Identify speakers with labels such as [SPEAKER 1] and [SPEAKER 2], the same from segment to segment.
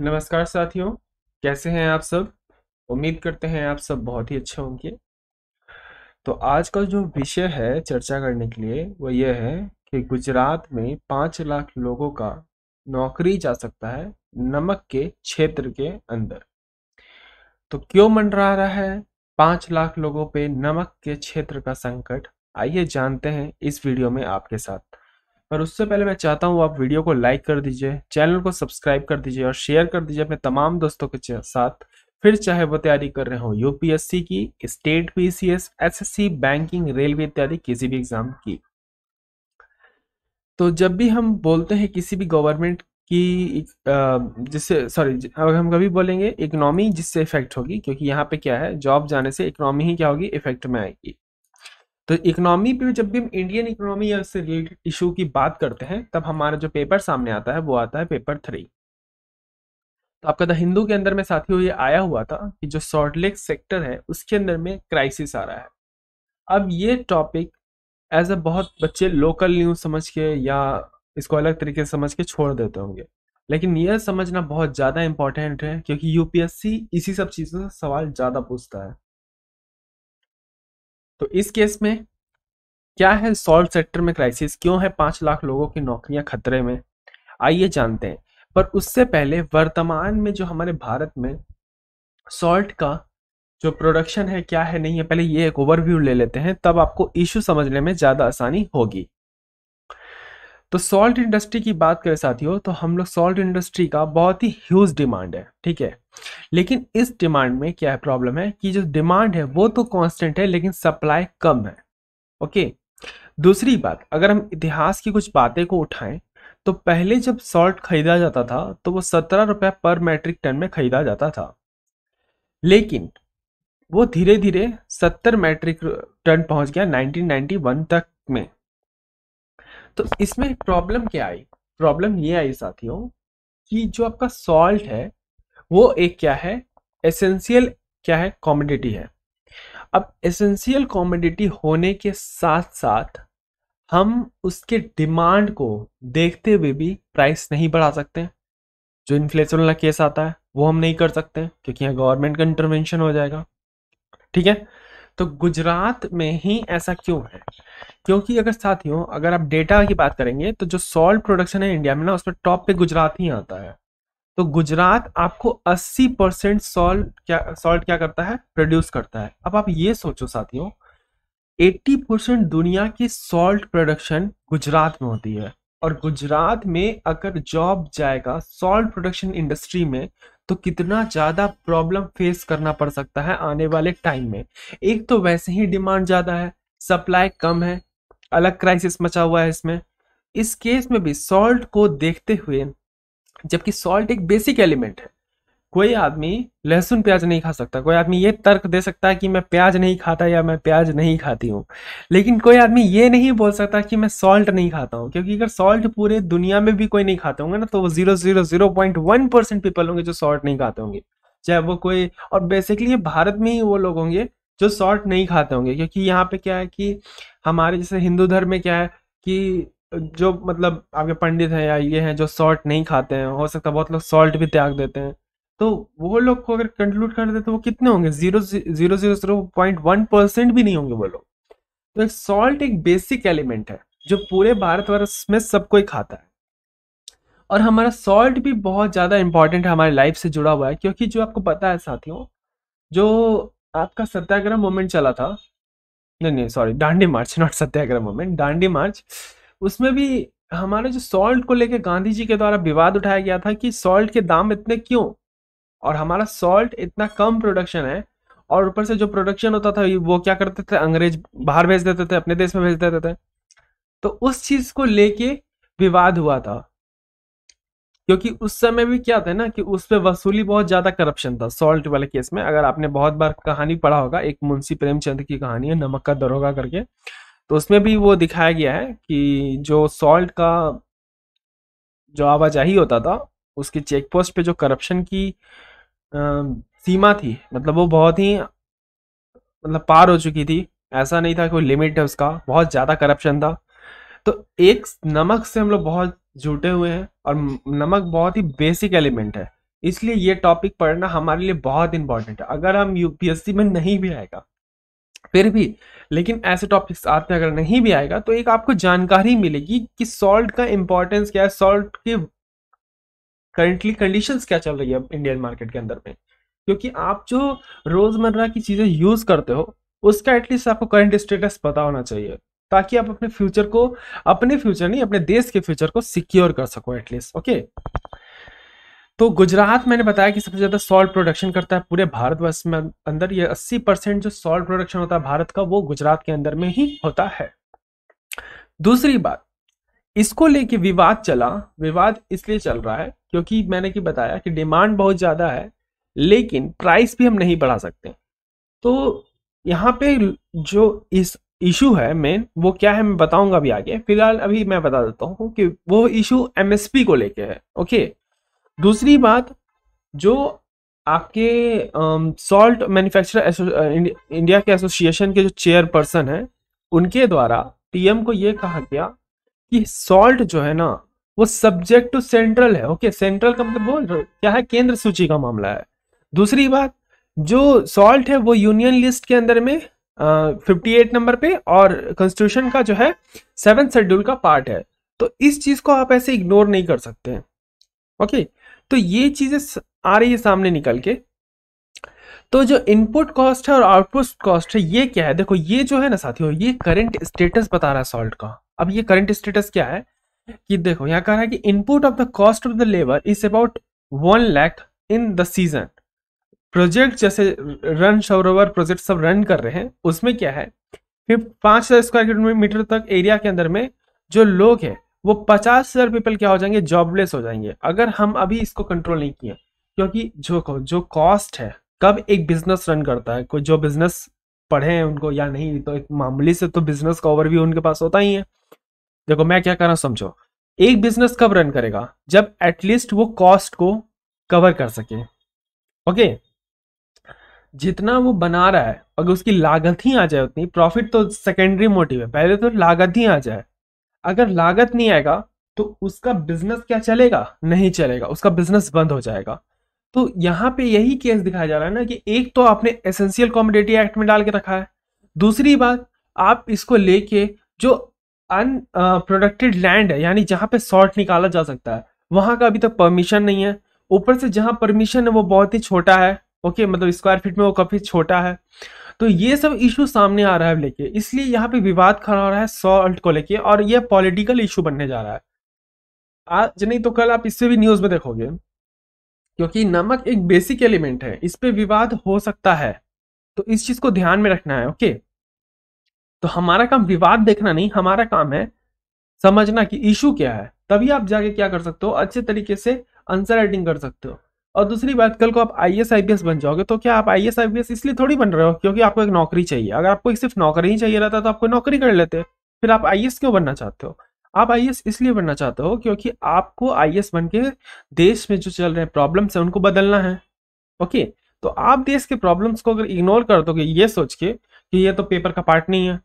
[SPEAKER 1] नमस्कार साथियों कैसे हैं आप सब उम्मीद करते हैं आप सब बहुत ही अच्छे होंगे तो आज का जो विषय है चर्चा करने के लिए वो ये है कि गुजरात में पाँच लाख लोगों का नौकरी जा सकता है नमक के क्षेत्र के अंदर तो क्यों मंडरा रहा है पाँच लाख लोगों पे नमक के क्षेत्र का संकट आइए जानते हैं इस वीडियो में आपके साथ पर उससे पहले मैं चाहता हूँ आप वीडियो को लाइक कर दीजिए चैनल को सब्सक्राइब कर दीजिए और शेयर कर दीजिए अपने तमाम दोस्तों के साथ फिर चाहे वो तैयारी कर रहे हो यूपीएससी की state PCS SSC banking railway इत्यादि किसी भी एग्जाम की तो जब भी हम बोलते हैं किसी भी गवर्नमेंट की जिससे सॉरी अगर हम कभी बोलेंगे इकोनॉमी जिससे इफेक्ट होगी क्योंकि यहाँ पे क्या है जॉब जाने से इकोनॉमी ही क्या होगी इफेक्ट में आएगी तो इकोनॉमी पे जब भी हम इंडियन इकोनॉमी या उससे रिलेटेड इशू की बात करते हैं तब हमारा जो पेपर सामने आता है वो आता है पेपर थ्री तो आपका द हिंदू के अंदर में साथियों ये आया हुआ था कि जो सॉल्टलेक सेक्टर है उसके अंदर में क्राइसिस आ रहा है अब ये टॉपिक एज अ बहुत बच्चे लोकल न्यूज़ समझ के या इसको अलग तरीके से समझ के छोड़ देते होंगे लेकिन यह समझना बहुत ज़्यादा इंपॉर्टेंट है क्योंकि यूपीएससी इसी सब चीज़ों से सवाल ज़्यादा पूछता है तो इस केस में क्या है सॉल्ट सेक्टर में क्राइसिस क्यों है पांच लाख लोगों की नौकरियां खतरे में आइए जानते हैं पर उससे पहले वर्तमान में जो हमारे भारत में सॉल्ट का जो प्रोडक्शन है क्या है नहीं है पहले ये एक ओवरव्यू ले लेते हैं तब आपको इश्यू समझने में ज़्यादा आसानी होगी तो सॉल्ट इंडस्ट्री की बात करें साथियों तो हम लोग सॉल्ट इंडस्ट्री का बहुत ही ह्यूज डिमांड है ठीक है लेकिन इस डिमांड में क्या है प्रॉब्लम है कि जो डिमांड है वो तो कांस्टेंट है लेकिन सप्लाई कम है ओके दूसरी बात अगर हम इतिहास की कुछ बातें को उठाएं तो पहले जब सॉल्ट खरीदा जाता था तो वो सत्रह रुपये पर मैट्रिक टन में खरीदा जाता था लेकिन वो धीरे धीरे सत्तर मैट्रिक टन पहुंच गया 1991 तक में तो इसमें प्रॉब्लम क्या आई प्रॉब्लम ये आई साथियों कि जो आपका सॉल्ट है वो एक क्या है एसेंशियल क्या है कॉमोडिटी है अब एसेंशियल कॉमोडिटी होने के साथ साथ हम उसके डिमांड को देखते हुए भी प्राइस नहीं बढ़ा सकते जो इन्फ्लेशन वाला केस आता है वो हम नहीं कर सकते क्योंकि यहाँ गवर्नमेंट का इंटरवेंशन हो जाएगा ठीक है तो गुजरात में ही ऐसा क्यों है क्योंकि अगर साथियों अगर आप डेटा की बात करेंगे तो जो सॉल्ट प्रोडक्शन है इंडिया में ना उसमें टॉप पे गुजरात ही आता है तो गुजरात आपको 80 परसेंट सॉल्ट क्या सॉल्ट क्या करता है प्रोड्यूस करता है अब आप ये सोचो साथियों 80 परसेंट दुनिया की सॉल्ट प्रोडक्शन गुजरात में होती है और गुजरात में अगर जॉब जाएगा सॉल्ट प्रोडक्शन इंडस्ट्री में तो कितना ज़्यादा प्रॉब्लम फेस करना पड़ सकता है आने वाले टाइम में एक तो वैसे ही डिमांड ज़्यादा है सप्लाई कम है अलग क्राइसिस मचा हुआ है इसमें इस केस में भी सॉल्ट को देखते हुए जबकि सॉल्ट एक बेसिक एलिमेंट है कोई आदमी लहसुन प्याज नहीं खा सकता कोई आदमी ये तर्क दे सकता है कि मैं प्याज नहीं खाता या मैं प्याज नहीं खाती हूँ लेकिन कोई आदमी ये नहीं बोल सकता कि मैं सॉल्ट नहीं खाता हूँ क्योंकि अगर सॉल्ट पूरे दुनिया में भी कोई नहीं खाते होंगे ना तो वो zero zero zero point one percent people होंगे जो सॉल्ट नहीं खाते होंगे चाहे वो कोई और बेसिकली भारत में ही वो लोग होंगे जो सॉल्ट नहीं खाते होंगे क्योंकि यहाँ पे क्या है कि हमारे जैसे हिंदू धर्म में क्या है कि जो मतलब आपके पंडित हैं या ये हैं जो सॉल्ट नहीं खाते हैं हो सकता बहुत लोग सॉल्ट भी त्याग देते हैं तो वो लोग को अगर कंक्लूड कर दे तो वो कितने होंगे zero zero zero zero point one percent भी नहीं होंगे वो लोग तो एक सॉल्ट एक बेसिक एलिमेंट है जो पूरे भारतवर्ष में सबको ही खाता है और हमारा सॉल्ट भी बहुत ज़्यादा इंपॉर्टेंट है हमारे लाइफ से जुड़ा हुआ है क्योंकि जो आपको पता है साथियों जो आपका सत्याग्रह मोमेंट चला था नहीं नहीं sorry Dandi march not Satyagraha movement Dandi march उसमें भी हमारे जो सॉल्ट को लेकर गांधी जी के द्वारा विवाद उठाया गया था कि सॉल्ट के दाम इतने क्यों और हमारा सॉल्ट इतना कम प्रोडक्शन है और ऊपर से जो प्रोडक्शन होता था वो क्या करते थे अंग्रेज बाहर भेज देते थे अपने देश में भेज देते थे तो उस चीज को लेके विवाद हुआ था क्योंकि उस समय भी क्या था ना कि उस पर वसूली बहुत ज्यादा करप्शन था सॉल्ट वाले केस में अगर आपने बहुत बार कहानी पढ़ा होगा एक मुंशी प्रेमचंद की कहानी है नमक का दरोगा करके तो उसमें भी वो दिखाया गया है कि जो सॉल्ट का जो आवाजाही होता था उसके चेक पोस्ट पे जो करप्शन की सीमा थी मतलब वो बहुत ही मतलब पार हो चुकी थी ऐसा नहीं था कोई लिमिट है उसका बहुत ज़्यादा करप्शन था तो एक नमक से हम लोग बहुत जुटे हुए हैं और नमक बहुत ही बेसिक एलिमेंट है इसलिए ये टॉपिक पढ़ना हमारे लिए बहुत इंपॉर्टेंट है अगर हम यूपीएससी में नहीं भी आएगा फिर भी लेकिन ऐसे टॉपिक्स आते अगर नहीं भी आएगा तो एक आपको जानकारी मिलेगी कि सॉल्ट का इम्पोर्टेंस क्या है सॉल्ट के करंटली कंडीशंस क्या चल रही है इंडियन मार्केट के अंदर में क्योंकि आप जो रोजमर्रा की चीजें यूज करते हो उसका एटलीस्ट आपको करंट स्टेटस पता होना चाहिए ताकि आप अपने फ्यूचर को अपने फ्यूचर नहीं अपने देश के फ्यूचर को सिक्योर कर सको एटलीस्ट ओके तो गुजरात मैंने बताया कि सबसे ज़्यादा सॉल्ट प्रोडक्शन करता है पूरे भारतवर्ष में अंदर ये 80 परसेंट जो सॉल्ट प्रोडक्शन होता है भारत का वो गुजरात के अंदर में ही होता है दूसरी बात इसको लेके विवाद चला विवाद इसलिए चल रहा है क्योंकि मैंने कि बताया कि डिमांड बहुत ज़्यादा है लेकिन प्राइस भी हम नहीं बढ़ा सकते तो यहाँ पे जो इस इशू है मेन वो क्या है मैं बताऊंगा अभी आगे फिलहाल अभी मैं बता देता हूँ कि वो इशू एमएसपी को लेके है ओके दूसरी बात जो आपके सॉल्ट मैन्युफैक्चरर इंडिया के एसोसिएशन के जो चेयरपर्सन हैं उनके द्वारा पीएम को ये कहा गया कि सॉल्ट जो है ना वो सब्जेक्ट टू सेंट्रल है ओके सेंट्रल का मतलब बोल क्या है केंद्र सूची का मामला है दूसरी बात जो सॉल्ट है वो यूनियन लिस्ट के अंदर में फिफ्टी एट नंबर पे और कॉन्स्टिट्यूशन का जो है सेवन शेड्यूल का पार्ट है तो इस चीज को आप ऐसे इग्नोर नहीं कर सकते हैं ओके तो ये चीजें आ रही है सामने निकल के तो जो इनपुट कॉस्ट है और आउटपुट कॉस्ट है ये क्या है देखो ये जो है ना साथियों ये करंट स्टेटस बता रहा है सॉल्ट का अब ये करंट स्टेटस क्या है कि देखो यहाँ कह रहा है कि input of the cost of the labour is about one lakh in the season project जैसे रन शोरोवर प्रोजेक्ट सब रन कर रहे हैं उसमें क्या है पांच हज़ार स्क्वायर किलोमीटर तक एरिया के अंदर में जो लोग हैं वो पचास हज़ार पीपल क्या हो जाएंगे जॉबलेस हो जाएंगे अगर हम अभी इसको कंट्रोल नहीं किए क्योंकि जो जो कॉस्ट है कब एक बिजनेस रन करता है कोई जो बिजनेस पढ़े हैं उनको या नहीं तो एक मामूली से तो बिजनेस का ओवरव्यू उनके पास होता ही है देखो मैं क्या कर रहा हूं समझो एक बिजनेस कब रन करेगा जब एटलीस्ट वो कॉस्ट को कवर कर सके ओके जितना वो बना रहा है अगर उसकी लागत ही आ जाए उतनी प्रॉफिट तो सेकेंडरी मोटिव है पहले तो लागत ही आ जाए अगर लागत नहीं आएगा तो उसका बिजनेस क्या चलेगा नहीं चलेगा उसका बिजनेस बंद हो जाएगा तो यहाँ पे यही केस दिखाया जा रहा है ना कि एक तो आपने एसेंशियल कॉमोडिटी एक्ट में डाल के रखा है दूसरी बात आप इसको लेके जो अनप्रोडक्टेड लैंड है यानी जहाँ पे सॉल्ट निकाला जा सकता है वहाँ का अभी तक परमिशन नहीं है ऊपर से जहाँ परमिशन है वो बहुत ही छोटा है ओके मतलब स्क्वायर फीट में वो काफ़ी छोटा है तो ये सब इशू सामने आ रहा है लेके इसलिए यहाँ पे विवाद खड़ा हो रहा है सॉल्ट को लेके और ये पॉलिटिकल इशू बनने जा रहा है आज नहीं तो कल आप इससे भी न्यूज़ में देखोगे क्योंकि नमक एक बेसिक एलिमेंट है इस पर विवाद हो सकता है तो इस चीज़ को ध्यान में रखना है ओके तो हमारा काम विवाद देखना नहीं हमारा काम है समझना कि इशू क्या है तभी आप जाके क्या कर सकते हो अच्छे तरीके से आंसर राइटिंग कर सकते हो और दूसरी बात कल को आप आई एस बन जाओगे तो क्या आप आई एस इसलिए थोड़ी बन रहे हो क्योंकि आपको एक नौकरी चाहिए अगर आपको सिर्फ नौकरी ही चाहिए रहता तो आपको नौकरी कर लेते फिर आप आई क्यों बनना चाहते हो आप आई इसलिए बनना चाहते हो क्योंकि आपको आई बन के देश में जो चल रहे प्रॉब्लम्स हैं उनको बदलना है ओके तो आप देश के प्रॉब्लम्स को अगर इग्नोर कर दोगे ये सोच के कि ये तो पेपर का पार्ट नहीं है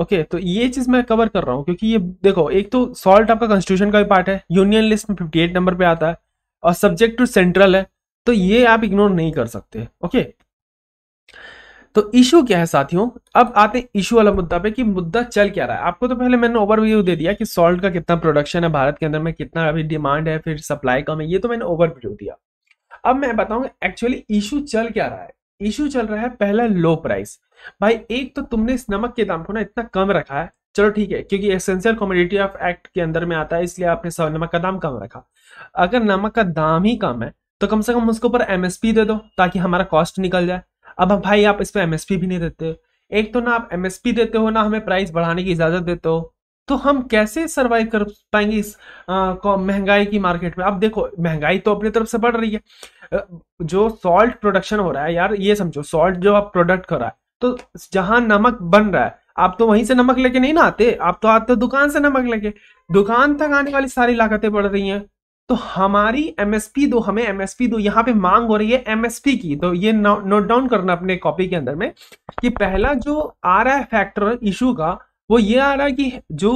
[SPEAKER 1] ओके तो ये चीज मैं कवर कर रहा हूँ क्योंकि ये देखो एक तो सॉल्ट आपका कॉन्स्टिट्यूशन का भी पार्ट है यूनियन लिस्ट में एट नंबर पे आता है और सब्जेक्ट टू सेंट्रल है तो ये आप इग्नोर नहीं कर सकते ओके तो इशू क्या है साथियों अब आते हैं इशू वाला मुद्दा पे कि मुद्दा चल क्या रहा है आपको तो पहले मैंने ओवरव्यू दे दिया कि सॉल्ट का कितना प्रोडक्शन है भारत के अंदर में कितना अभी डिमांड है फिर सप्लाई कम है ये तो मैंने ओवरव्यू दिया अब मैं बताऊंगा एक्चुअली इशू चल क्या रहा है इश्यू चल रहा है पहला लो प्राइस भाई एक तो तुमने इस नमक के दाम को ना इतना कम रखा है चलो ठीक है क्योंकि एसेंशियल कॉमोडिटी ऑफ एक्ट के अंदर में आता है इसलिए आपने सब नमक का दाम कम रखा अगर नमक का दाम ही कम है तो कम से कम उसके ऊपर एमएसपी दे दो ताकि हमारा कॉस्ट निकल जाए अब भाई आप इस पर एमएसपी भी नहीं देते एक तो ना आप एमएसपी देते हो ना हमें प्राइस बढ़ाने की इजाज़त देते हो तो हम कैसे सर्वाइव कर पाएंगे इस महंगाई की मार्केट में अब देखो महंगाई तो अपनी तरफ से बढ़ रही है जो सॉल्ट प्रोडक्शन हो रहा है यार ये समझो सॉल्ट जो आप प्रोडक्ट कर रहा है तो जहां नमक बन रहा है आप तो वहीं से नमक लेके नहीं ना आते आप तो आते हो दुकान से नमक लेके दुकान तक आने वाली सारी लागतें बढ़ रही हैं तो हमारी एमएसपी दो हमें एमएसपी दो यहाँ पे मांग हो रही है एमएसपी की तो ये नोट डाउन करना अपने कॉपी के अंदर में कि पहला जो आ रहा है फैक्टर इशू का वो ये आ रहा है कि जो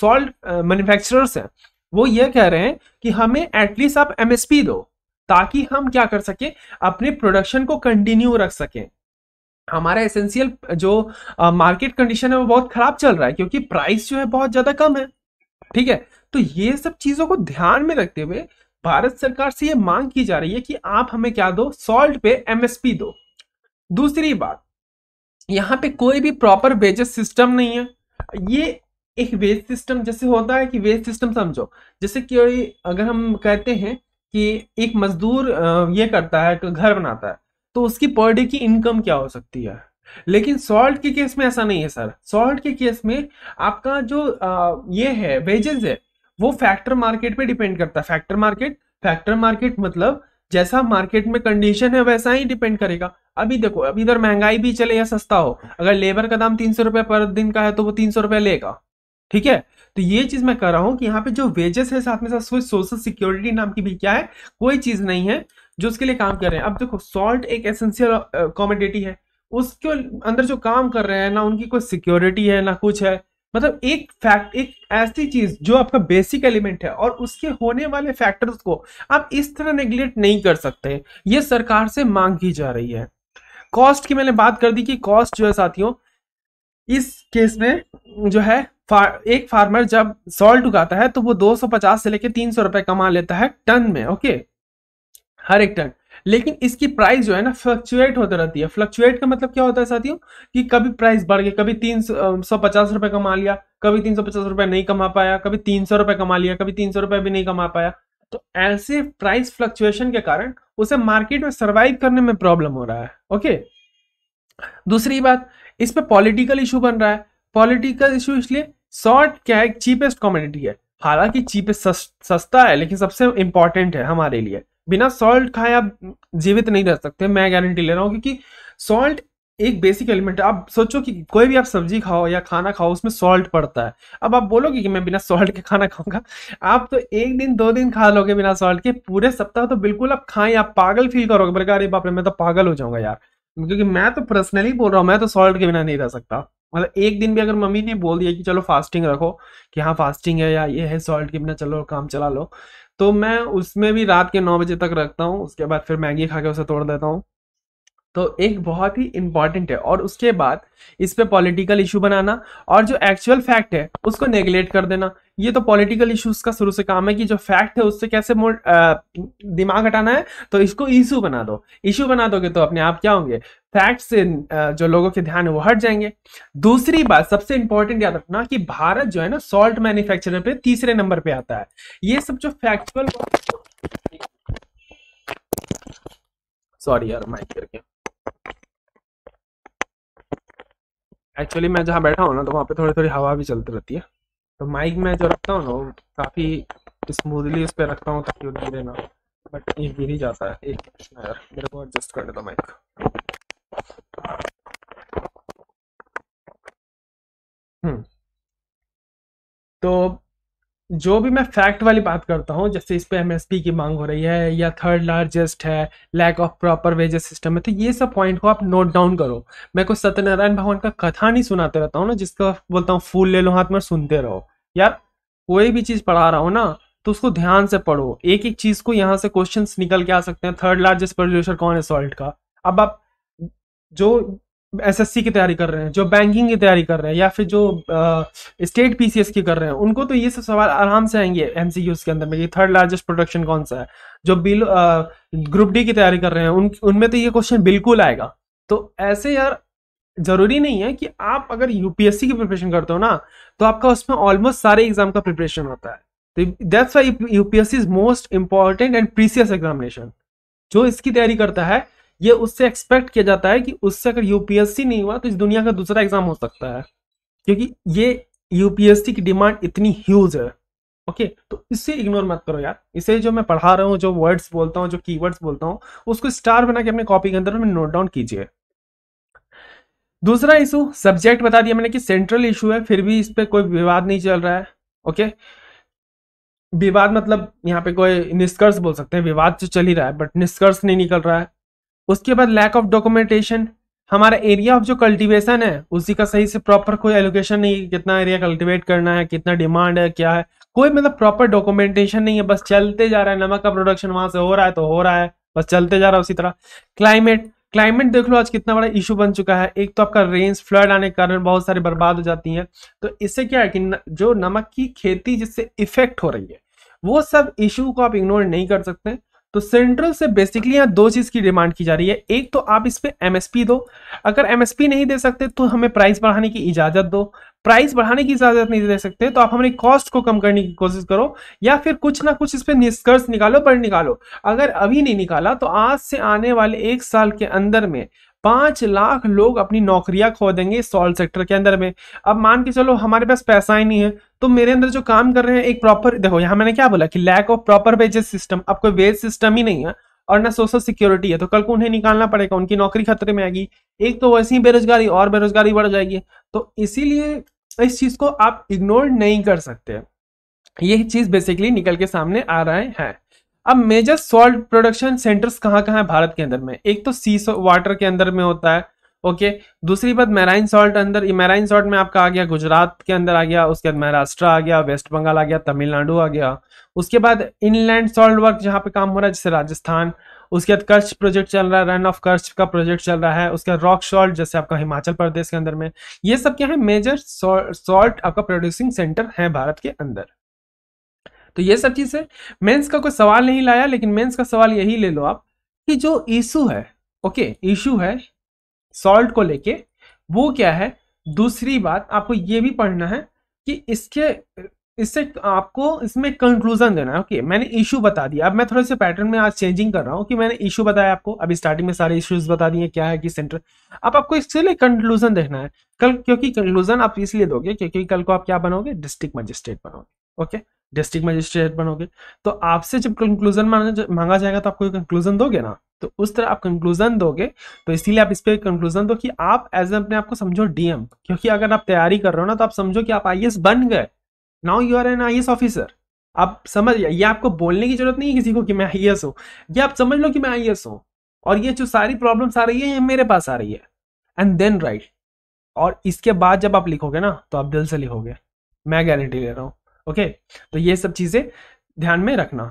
[SPEAKER 1] सॉल्ट मैन्युफैक्चरर्स हैं वो ये कह रहे हैं कि हमें एटलीस्ट आप एमएसपी दो ताकि हम क्या कर सकें अपने प्रोडक्शन को कंटिन्यू रख सकें हमारा एसेंशियल जो मार्केट कंडीशन है वो बहुत खराब चल रहा है क्योंकि प्राइस जो है बहुत ज़्यादा कम है ठीक है तो ये सब चीज़ों को ध्यान में रखते हुए भारत सरकार से ये मांग की जा रही है कि आप हमें क्या दो सॉल्ट पे एमएसपी दो दूसरी बात यहाँ पे कोई भी प्रॉपर वेजेस सिस्टम नहीं है ये एक वेज सिस्टम जैसे होता है कि वेज सिस्टम समझो जैसे कि अगर हम कहते हैं कि एक मजदूर ये करता है घर बनाता है तो उसकी पर डे की इनकम क्या हो सकती है लेकिन सॉल्ट के केस में ऐसा नहीं है सर सॉल्ट के केस में आपका जो ये है वेजेस है वो फैक्टर मार्केट पे डिपेंड करता है फैक्टर मार्केट फैक्टर मार्केट मतलब जैसा मार्केट में कंडीशन है वैसा ही डिपेंड करेगा अभी देखो अभी इधर महंगाई भी चले या सस्ता हो अगर लेबर का दाम तीन सौ रुपये पर दिन का है तो वो तीन सौ रुपये लेगा ठीक है तो ये चीज मैं कर रहा हूं कि यहाँ पे जो वेजेस है साथ में साथ सोशल सिक्योरिटी नाम की भी क्या है कोई चीज नहीं है जो उसके लिए काम कर रहे हैं अब देखो सॉल्ट एक एसेंशियल कॉमोडिटी है उसके अंदर जो काम कर रहे हैं ना उनकी कोई सिक्योरिटी है ना कुछ है मतलब एक फैक्ट एक ऐसी चीज जो आपका बेसिक एलिमेंट है और उसके होने वाले फैक्टर्स को आप इस तरह नेग्लेक्ट नहीं कर सकते ये सरकार से मांग की जा रही है कॉस्ट की मैंने बात कर दी कि कॉस्ट जो है साथियों इस केस में जो है फार, एक फार्मर जब सॉल्ट उगाता है तो वो 250 से लेकर तीन सौ रुपए कमा लेता है टन में ओके हर एक टन लेकिन इसकी प्राइस जो है ना फ्लक्चुएट होती रहती है फ्लक्चुएट का मतलब क्या होता है साथियों कि कभी प्राइस बढ़ गया कभी तीन सौ पचास रुपए कमा लिया कभी तीन सौ पचास रुपए नहीं कमा पाया कभी तीन सौ रुपए कमा लिया कभी तीन सौ रुपए भी नहीं कमा पाया तो ऐसे प्राइस फ्लक्चुएशन के कारण उसे मार्केट में सर्वाइव करने में प्रॉब्लम हो रहा है ओके दूसरी बात इस पर पॉलिटिकल इशू बन रहा है पॉलिटिकल इशू इसलिए शॉर्ट क्या है चीपेस्ट कॉमोडिटी है हालांकि चीपेस्ट सस्ता है लेकिन सबसे इंपॉर्टेंट है हमारे लिए बिना सॉल्ट खाए आप जीवित नहीं रह सकते मैं गारंटी ले रहा हूँ क्योंकि सॉल्ट एक बेसिक एलिमेंट है आप सोचो कि कोई भी आप सब्जी खाओ या खाना खाओ उसमें सॉल्ट पड़ता है अब आप बोलोगे कि मैं बिना सॉल्ट के खाना खाऊंगा आप तो एक दिन दो दिन खा लोगे बिना सॉल्ट के पूरे सप्ताह तो बिल्कुल आप खाएं आप पागल फील करोगे बल्कि अरे बाप रे मैं तो पागल हो जाऊंगा यार क्योंकि मैं तो पर्सनली बोल रहा हूँ मैं तो सॉल्ट के बिना नहीं रह सकता मतलब एक दिन भी अगर मम्मी ने बोल दिया कि चलो फास्टिंग रखो कि हाँ फास्टिंग है या ये है सॉल्ट के बिना चलो काम चला लो तो मैं उसमें भी रात के नौ बजे तक रखता हूँ उसके बाद फिर मैगी खा के उसे तोड़ देता हूँ तो एक बहुत ही इंपॉर्टेंट है और उसके बाद इस पर पॉलिटिकल इशू बनाना और जो एक्चुअल फैक्ट है उसको नेग्लेक्ट कर देना ये तो पॉलिटिकल इश्यूज का शुरू से काम है कि जो फैक्ट है उससे कैसे मोड दिमाग हटाना है तो इसको इशू बना दो इशू बना दोगे तो अपने आप क्या होंगे फैक्ट से जो लोगों के ध्यान है वो हट जाएंगे दूसरी बात सबसे इंपॉर्टेंट याद रखना कि भारत जो है ना सॉल्ट मैन्युफैक्चरर पे तीसरे नंबर पे आता है ये सब जो फैक्चुअल सॉरी यार माइक करके एक्चुअली मैं जहां बैठा हूं ना तो वहां पे थोड़ी थोड़ी हवा भी चलती रहती है तो माइक में जो रखता हूँ ना काफ़ी स्मूथली उस पर रखता हूँ ताकि वो गिरे ना बट ये गिर ही जाता है एक यार मेरे को एडजस्ट कर देता माइक हम्म। तो जो भी मैं फैक्ट वाली बात करता हूँ जैसे इस पे एमएसपी की मांग हो रही है या थर्ड लार्जेस्ट है lack of proper wages system है तो ये सब पॉइंट को आप नोट डाउन करो मैं कुछ सत्यनारायण भगवान का कथा नहीं सुनाते रहता हूँ ना जिसका बोलता हूँ फूल ले लो हाथ में सुनते रहो यार कोई भी चीज़ पढ़ा रहा हूँ ना तो उसको ध्यान से पढ़ो एक एक चीज़ को यहाँ से क्वेश्चन निकल के आ सकते हैं थर्ड लार्जेस्ट प्रोड्यूसर कौन है सॉल्ट का अब आप जो एसएससी की तैयारी कर रहे हैं जो बैंकिंग की तैयारी कर रहे हैं या फिर जो स्टेट पीसीएस की कर रहे हैं उनको तो ये सब सवाल आराम से आएंगे एमसीक्यूज के अंदर में ये थर्ड लार्जेस्ट प्रोडक्शन कौन सा है जो बिल ग्रुप डी की तैयारी कर रहे हैं उन उनमें तो ये क्वेश्चन बिल्कुल आएगा तो ऐसे यार जरूरी नहीं है कि आप अगर यूपीएससी की प्रिपरेशन करते हो ना तो आपका उसमें ऑलमोस्ट सारे एग्जाम का प्रिपरेशन होता है तो that's why UPSC is most important and precious examination जो इसकी तैयारी करता है ये उससे एक्सपेक्ट किया जाता है कि उससे अगर यूपीएससी नहीं हुआ तो इस दुनिया का दूसरा एग्जाम हो सकता है क्योंकि ये यूपीएससी की डिमांड इतनी ह्यूज है ओके okay, तो इसे इग्नोर मत करो यार इसे जो मैं पढ़ा रहा हूँ जो वर्ड्स बोलता हूँ जो कीवर्ड्स बोलता हूँ उसको स्टार बना के अपने कॉपी के अंदर में नोट डाउन कीजिए दूसरा इशू सब्जेक्ट बता दिया मैंने कि सेंट्रल इशू है फिर भी इस पर कोई विवाद नहीं चल रहा है ओके विवाद मतलब यहाँ पे कोई निष्कर्ष बोल सकते हैं विवाद तो चल ही रहा है बट निष्कर्ष नहीं निकल रहा है उसके बाद लैक ऑफ डॉक्यूमेंटेशन हमारा एरिया ऑफ जो कल्टीवेशन है उसी का सही से प्रॉपर कोई एलोकेशन नहीं है कितना एरिया कल्टीवेट करना है कितना डिमांड है क्या है कोई मतलब प्रॉपर डॉक्यूमेंटेशन नहीं है बस चलते जा रहा है नमक का प्रोडक्शन वहां से हो रहा है तो हो रहा है बस चलते जा रहा है उसी तरह क्लाइमेट क्लाइमेट देख लो आज कितना बड़ा इशू बन चुका है एक तो आपका रेन्स फ्लड आने के कारण बहुत सारी बर्बाद हो जाती है तो इससे क्या है कि जो नमक की खेती जिससे इफेक्ट हो रही है वो सब इशू को आप इग्नोर नहीं कर सकते तो सेंट्रल से बेसिकली यहाँ दो चीज़ की डिमांड की जा रही है एक तो आप इस पर एम दो अगर एम नहीं दे सकते तो हमें प्राइस बढ़ाने की इजाज़त दो प्राइस बढ़ाने की इजाज़त नहीं दे सकते तो आप हमारी कॉस्ट को कम करने की कोशिश करो या फिर कुछ ना कुछ इस पर निष्कर्ष निकालो पर निकालो अगर अभी नहीं निकाला तो आज से आने वाले एक साल के अंदर में पाँच लाख लोग अपनी नौकरियां खो देंगे सॉल सेक्टर के अंदर में अब मान के चलो हमारे पास पैसा ही नहीं है तो मेरे अंदर जो काम कर रहे हैं एक प्रॉपर देखो यहाँ मैंने क्या बोला कि lack of proper wages system अब कोई वेज सिस्टम ही नहीं है और ना सोशल सिक्योरिटी है तो कल को उन्हें निकालना पड़ेगा उनकी नौकरी खतरे में आएगी एक तो वैसे ही बेरोजगारी और बेरोजगारी बढ़ जाएगी तो इसीलिए इस चीज को आप इग्नोर नहीं कर सकते ये चीज बेसिकली निकल के सामने आ रहे हैं अब मेजर सॉल्ट प्रोडक्शन सेंटर्स कहाँ कहाँ है भारत के अंदर में एक तो सी वाटर के अंदर में होता है ओके दूसरी बात मैराइन सॉल्ट अंदर मैराइन सॉल्ट में आपका आ गया गुजरात के अंदर आ गया उसके बाद महाराष्ट्र आ गया वेस्ट बंगाल आ गया तमिलनाडु आ गया उसके बाद इनलैंड सॉल्ट वर्क जहाँ पे काम हो रहा है जैसे राजस्थान उसके बाद कर्च प्रोजेक्ट चल रहा है रन ऑफ कर्च का प्रोजेक्ट चल रहा है उसके बाद रॉक सॉल्ट जैसे आपका हिमाचल प्रदेश के अंदर में ये सब क्या है मेजर सॉल्ट आपका प्रोड्यूसिंग सेंटर है भारत के अंदर तो ये सब चीज़ है मेंस का कोई सवाल नहीं लाया लेकिन मेंस का सवाल यही ले लो आप कि जो इशू है ओके इशू है सॉल्ट को लेके वो क्या है दूसरी बात आपको ये भी पढ़ना है कि इसके इससे आपको इसमें कंक्लूजन देना है ओके okay, मैंने इशू बता दिया अब मैं थोड़े से पैटर्न में आज चेंजिंग कर रहा हूँ कि मैंने इशू बताया आपको अभी स्टार्टिंग में सारे इश्यूज बता दिए क्या है कि सेंटर अब आपको इसके लिए कंक्लूजन देखना है कल क्योंकि कंक्लूजन आप इसलिए दोगे क्योंकि कल को आप क्या बनोगे डिस्ट्रिक्ट मजिस्ट्रेट बनोगे ओके okay? डिस्ट्रिक्ट मजिस्ट्रेट बनोगे तो आपसे जब कंक्लूजन मांगा जाएगा तो आपको कंक्लूजन दोगे ना तो उस तरह आप कंक्लूजन दोगे तो इसीलिए आप इस पर कंक्लूजन दो कि आप एज अपने आप को समझो डीएम क्योंकि अगर आप तैयारी कर रहे हो ना तो आप समझो कि आप आई बन गए now you are an I officer आप समझ ये आपको बोलने की जरूरत नहीं है किसी को कि मैं आई एस हूँ ये आप समझ लो कि मैं आई एस हूँ और ये जो सारी प्रॉब्लम्स आ रही है ये मेरे पास आ रही है एंड देन राइट और इसके बाद जब आप लिखोगे ना तो आप दिल से लिखोगे मैं गारंटी ले रहा हूँ ओके तो ये सब चीज़ें ध्यान में रखना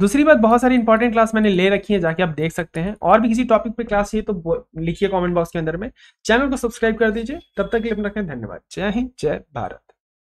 [SPEAKER 1] दूसरी बात बहुत सारी इंपॉर्टेंट क्लास मैंने ले रखी है जाके आप देख सकते हैं और भी किसी टॉपिक पे क्लास चाहिए तो लिखिए कमेंट बॉक्स के अंदर में चैनल को सब्सक्राइब कर दीजिए तब तक के लिए अपना धन्यवाद जय हिंद जय भारत